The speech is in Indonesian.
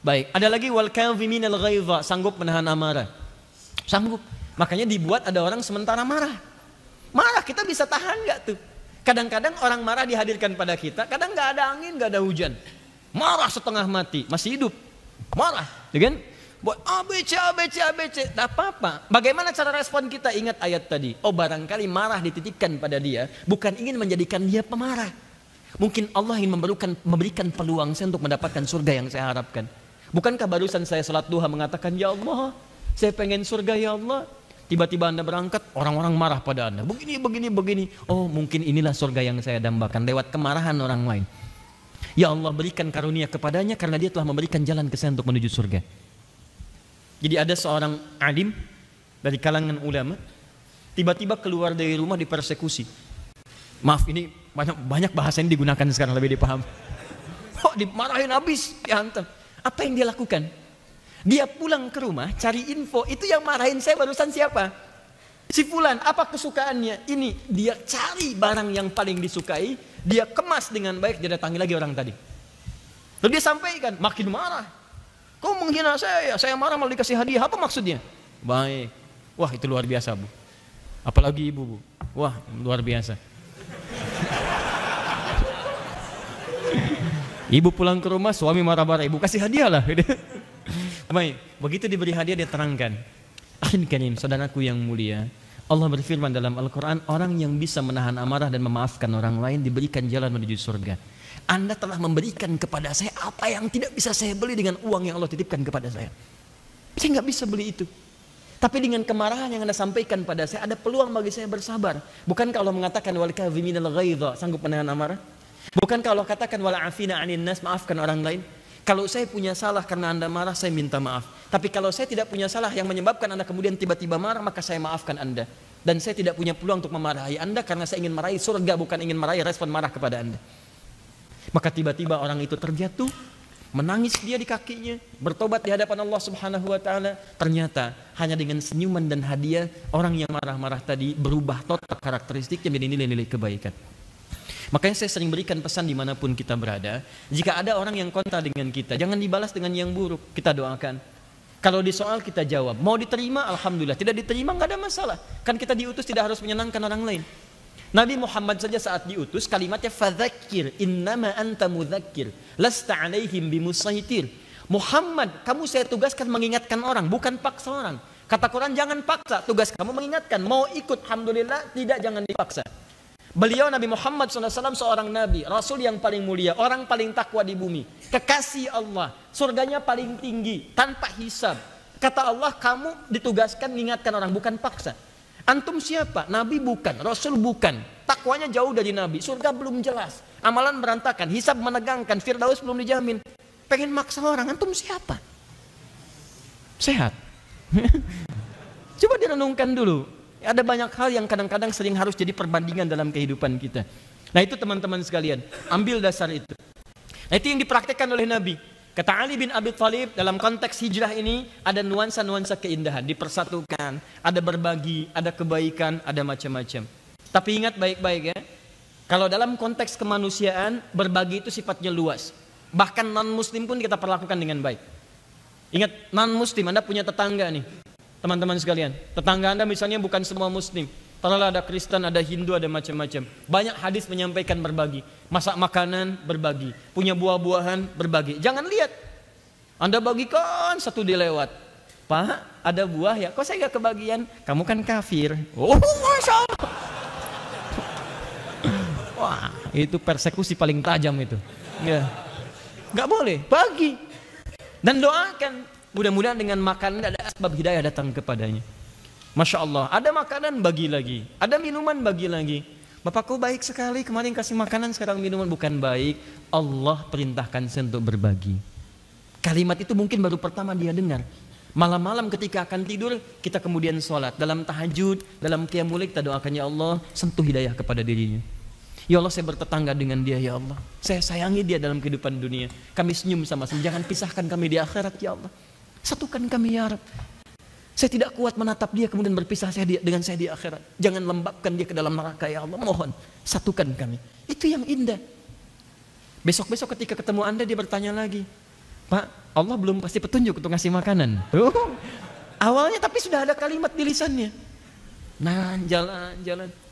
Baik, ada lagi wal kalvimin ghaiza, sanggup menahan amarah. Sanggup. Makanya dibuat ada orang sementara marah. Marah kita bisa tahan nggak tuh? Kadang-kadang orang marah dihadirkan pada kita, kadang nggak ada angin, nggak ada hujan. Marah setengah mati, masih hidup. Marah, ya kan? Buat ABC, ah, ABC, ah, ABC. Ah, Tidak apa-apa. Bagaimana cara respon kita? Ingat ayat tadi. Oh barangkali marah dititipkan pada dia. Bukan ingin menjadikan dia pemarah. Mungkin Allah ingin memberikan, memberikan peluang saya untuk mendapatkan surga yang saya harapkan. Bukankah barusan saya salat duha mengatakan, Ya Allah, saya pengen surga ya Allah. Tiba-tiba Anda berangkat, orang-orang marah pada Anda. Begini, begini, begini. Oh mungkin inilah surga yang saya dambakan. Lewat kemarahan orang lain. Ya Allah berikan karunia kepadanya karena dia telah memberikan jalan ke saya untuk menuju surga. Jadi ada seorang alim dari kalangan ulama tiba-tiba keluar dari rumah dipersekusi. Maaf ini banyak banyak bahasa yang digunakan sekarang lebih dipaham. Oh, dimarahin habis, dihantam. Apa yang dia lakukan? Dia pulang ke rumah cari info, itu yang marahin saya barusan siapa? Si fulan, apa kesukaannya? Ini dia cari barang yang paling disukai, dia kemas dengan baik, dia datangi lagi orang tadi. Lalu dia sampaikan, makin marah. Kau menghina saya, ya, saya marah malah dikasih hadiah. Apa maksudnya? Baik. Wah, itu luar biasa, Bu. Apalagi ibu, Bu. Wah, luar biasa. ibu pulang ke rumah, suami marah-marah, ibu kasih hadiah lah. Baik, begitu diberi hadiah dia terangkan. Akhirnya karim, saudaraku yang mulia, Allah berfirman dalam Al-Quran, orang yang bisa menahan amarah dan memaafkan orang lain diberikan jalan menuju surga. Anda telah memberikan kepada saya apa yang tidak bisa saya beli dengan uang yang Allah titipkan kepada saya. Saya nggak bisa beli itu. Tapi dengan kemarahan yang Anda sampaikan pada saya, ada peluang bagi saya bersabar. Bukan kalau mengatakan wal kadziminal sanggup menahan amarah? Bukan kalau katakan wal afina anin nas, maafkan orang lain? Kalau saya punya salah karena Anda marah, saya minta maaf. Tapi kalau saya tidak punya salah yang menyebabkan Anda kemudian tiba-tiba marah, maka saya maafkan Anda. Dan saya tidak punya peluang untuk memarahi Anda karena saya ingin meraih surga, bukan ingin meraih respon marah kepada Anda. Maka tiba-tiba orang itu terjatuh, menangis dia di kakinya, bertobat di hadapan Allah Subhanahu wa taala. Ternyata hanya dengan senyuman dan hadiah orang yang marah-marah tadi berubah total karakteristiknya menjadi nilai-nilai kebaikan. Makanya saya sering berikan pesan dimanapun kita berada, jika ada orang yang kontra dengan kita, jangan dibalas dengan yang buruk, kita doakan. Kalau di soal kita jawab, mau diterima Alhamdulillah, tidak diterima nggak ada masalah. Kan kita diutus tidak harus menyenangkan orang lain. Nabi Muhammad saja saat diutus kalimatnya fadzakir innama anta mudzakir lasta alaihim bimusaitir. Muhammad, kamu saya tugaskan mengingatkan orang, bukan paksa orang. Kata Quran jangan paksa, tugas kamu mengingatkan. Mau ikut, alhamdulillah, tidak jangan dipaksa. Beliau Nabi Muhammad SAW seorang nabi, rasul yang paling mulia, orang paling takwa di bumi, kekasih Allah, surganya paling tinggi, tanpa hisab. Kata Allah, kamu ditugaskan mengingatkan orang, bukan paksa. Antum siapa? Nabi bukan, rasul bukan. Takwanya jauh dari nabi, surga belum jelas, amalan berantakan, hisab menegangkan, firdaus belum dijamin. Pengen maksa orang, antum siapa? Sehat. Coba direnungkan dulu, ada banyak hal yang kadang-kadang sering harus jadi perbandingan dalam kehidupan kita. Nah itu teman-teman sekalian, ambil dasar itu. Nah itu yang dipraktekkan oleh Nabi. Kata Ali bin Abi Thalib dalam konteks hijrah ini ada nuansa-nuansa keindahan, dipersatukan, ada berbagi, ada kebaikan, ada macam-macam. Tapi ingat baik-baik ya, kalau dalam konteks kemanusiaan berbagi itu sifatnya luas. Bahkan non muslim pun kita perlakukan dengan baik. Ingat non muslim, Anda punya tetangga nih. Teman-teman sekalian, tetangga Anda misalnya bukan semua muslim. Taruhlah ada Kristen, ada Hindu, ada macam-macam. Banyak hadis menyampaikan berbagi. Masak makanan, berbagi. Punya buah-buahan, berbagi. Jangan lihat. Anda bagikan satu dilewat. Pak, ada buah ya? Kok saya gak kebagian? Kamu kan kafir. Oh, Masya Allah. Wah, itu persekusi paling tajam itu. Ya. Gak boleh, bagi. Dan doakan Mudah-mudahan dengan makanan ada asbab hidayah datang kepadanya. Masya Allah, ada makanan bagi lagi, ada minuman bagi lagi. Bapakku baik sekali, kemarin kasih makanan, sekarang minuman bukan baik. Allah perintahkan saya untuk berbagi. Kalimat itu mungkin baru pertama dia dengar. Malam-malam ketika akan tidur, kita kemudian sholat. Dalam tahajud, dalam kiamulik kita doakan, Ya Allah, sentuh hidayah kepada dirinya. Ya Allah, saya bertetangga dengan dia, Ya Allah. Saya sayangi dia dalam kehidupan dunia. Kami senyum sama-sama, jangan pisahkan kami di akhirat, Ya Allah. Satukan kami ya Rab. Saya tidak kuat menatap dia kemudian berpisah saya dia dengan saya di akhirat. Jangan lembabkan dia ke dalam neraka ya Allah. Mohon satukan kami. Itu yang indah. Besok-besok ketika ketemu Anda dia bertanya lagi. Pak, Allah belum pasti petunjuk untuk ngasih makanan. Uh, awalnya tapi sudah ada kalimat di lisannya. Nah, jalan, jalan.